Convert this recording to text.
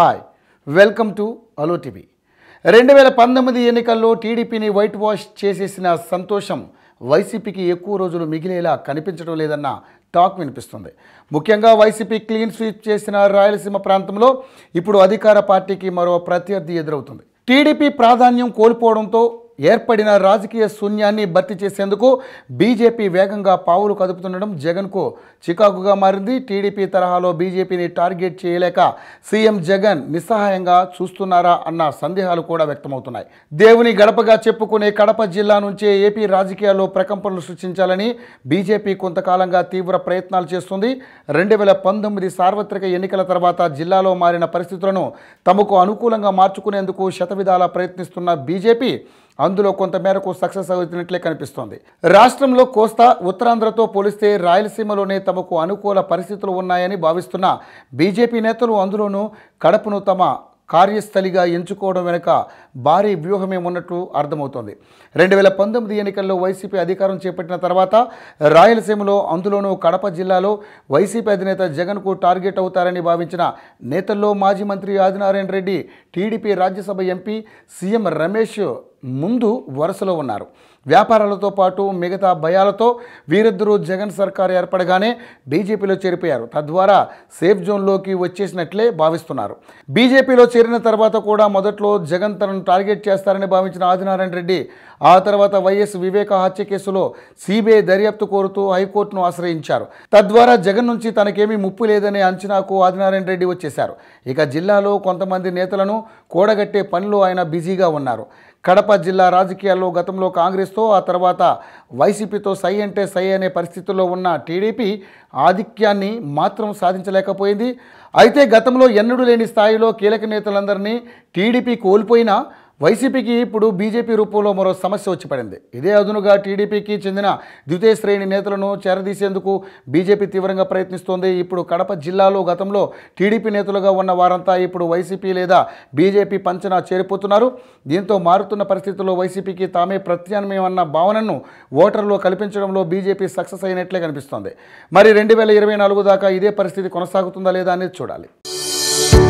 hi welcome to అలో TV రెండు వేల పంతొమ్మిది ఎన్నికల్లో టీడీపీని వైట్ వాష్ చేసేసిన సంతోషం వైసీపీకి ఎక్కువ రోజులు మిగిలేలా కనిపించడం లేదన్న టాక్ వినిపిస్తుంది ముఖ్యంగా వైసీపీ క్లీన్ స్వీప్ చేసిన రాయలసీమ ప్రాంతంలో ఇప్పుడు అధికార పార్టీకి మరో ప్రత్యర్థి ఎదురవుతుంది టీడీపీ ప్రాధాన్యం కోల్పోవడంతో ఏర్పడిన రాజకీయ శూన్యాన్ని భర్తీ చేసేందుకు బీజేపీ వేగంగా పావులు కదుపుతుండడం జగన్కు చికాకుగా మారింది టీడీపీ తరహాలో బీజేపీని టార్గెట్ చేయలేక సీఎం జగన్ నిస్సహాయంగా చూస్తున్నారా అన్న సందేహాలు కూడా వ్యక్తమవుతున్నాయి దేవుని గడపగా చెప్పుకునే కడప జిల్లా నుంచే ఏపీ రాజకీయాల్లో ప్రకంపనలు సృష్టించాలని బీజేపీ కొంతకాలంగా తీవ్ర ప్రయత్నాలు చేస్తుంది రెండు వేల పంతొమ్మిది సార్వత్రిక ఎన్నికల తర్వాత జిల్లాలో మారిన పరిస్థితులను తమకు అనుకూలంగా మార్చుకునేందుకు శతవిధాల ప్రయత్నిస్తున్న బీజేపీ అందులో కొంతమేరకు సక్సెస్ అవుతున్నట్లే కనిపిస్తోంది రాష్ట్రంలో కోస్తా ఉత్తరాంధ్రతో పోలిస్తే రాయలసీమలోనే తమకు అనుకూల పరిస్థితులు ఉన్నాయని భావిస్తున్న బీజేపీ నేతలు అందులోనూ కడపను తమ కార్యస్థలిగా ఎంచుకోవడం వెనుక భారీ వ్యూహమే ఉన్నట్టు అర్థమవుతోంది రెండు వేల పంతొమ్మిది ఎన్నికల్లో వైసీపీ అధికారం చేపట్టిన తర్వాత రాయలసీమలో అందులోనూ కడప జిల్లాలో వైసీపీ అధినేత జగన్కు టార్గెట్ అవుతారని భావించిన నేతల్లో మాజీ మంత్రి Adinarayana Reddy TDP Rajya Sabha MP CM Ramesh ముందు వరుసలో ఉన్నారు వ్యాపారాలతో పాటు మిగతా భయాలతో వీరిద్దరూ జగన్ సర్కార్ ఏర్పడగానే బీజేపీలో చేరిపోయారు తద్వారా సేఫ్ జోన్లోకి వచ్చేసినట్లే భావిస్తున్నారు బీజేపీలో చేరిన తర్వాత కూడా మొదట్లో జగన్ తనను టార్గెట్ చేస్తారని భావించిన ఆదినారాయణ రెడ్డి ఆ తర్వాత వైఎస్ వివేక హత్య కేసులో సిబిఐ దర్యాప్తు కోరుతూ హైకోర్టును ఆశ్రయించారు తద్వారా జగన్ నుంచి తనకేమీ ముప్పు లేదనే అంచనాకు ఆదినారాయణ రెడ్డి వచ్చేశారు ఇక జిల్లాలో కొంతమంది నేతలను కూడగట్టే పనిలో ఆయన బిజీగా ఉన్నారు కడప జిల్లా రాజకీయాల్లో గతంలో కాంగ్రెస్ కాంగ్రెస్తో ఆ తర్వాత వైసీపీతో సై అంటే సై అనే పరిస్థితుల్లో ఉన్న టీడీపీ ఆధిక్యాన్ని మాత్రం సాధించలేకపోయింది అయితే గతంలో ఎన్నడూ లేని స్థాయిలో కీలక నేతలందరినీ టీడీపీ కోల్పోయినా వైసీపీకి ఇప్పుడు బీజేపీ రూపంలో మరో సమస్య వచ్చి పడింది ఇదే అదునుగా టీడీపీకి చెందిన ద్వితీయ శ్రేణి నేతలను చేరదీసేందుకు బీజేపీ తీవ్రంగా ప్రయత్నిస్తోంది ఇప్పుడు కడప జిల్లాలో గతంలో టీడీపీ నేతలుగా ఉన్న వారంతా ఇప్పుడు వైసీపీ లేదా బీజేపీ పంచన చేరిపోతున్నారు దీంతో మారుతున్న పరిస్థితుల్లో వైసీపీకి తామే ప్రత్యామ్నాయమన్న భావనను ఓటర్లో కల్పించడంలో బీజేపీ సక్సెస్ అయినట్లే కనిపిస్తోంది మరి రెండు దాకా ఇదే పరిస్థితి కొనసాగుతుందా లేదా అనేది చూడాలి